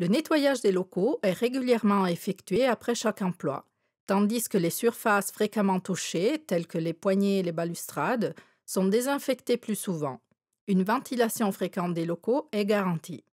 Le nettoyage des locaux est régulièrement effectué après chaque emploi, tandis que les surfaces fréquemment touchées, telles que les poignées et les balustrades, sont désinfectées plus souvent. Une ventilation fréquente des locaux est garantie.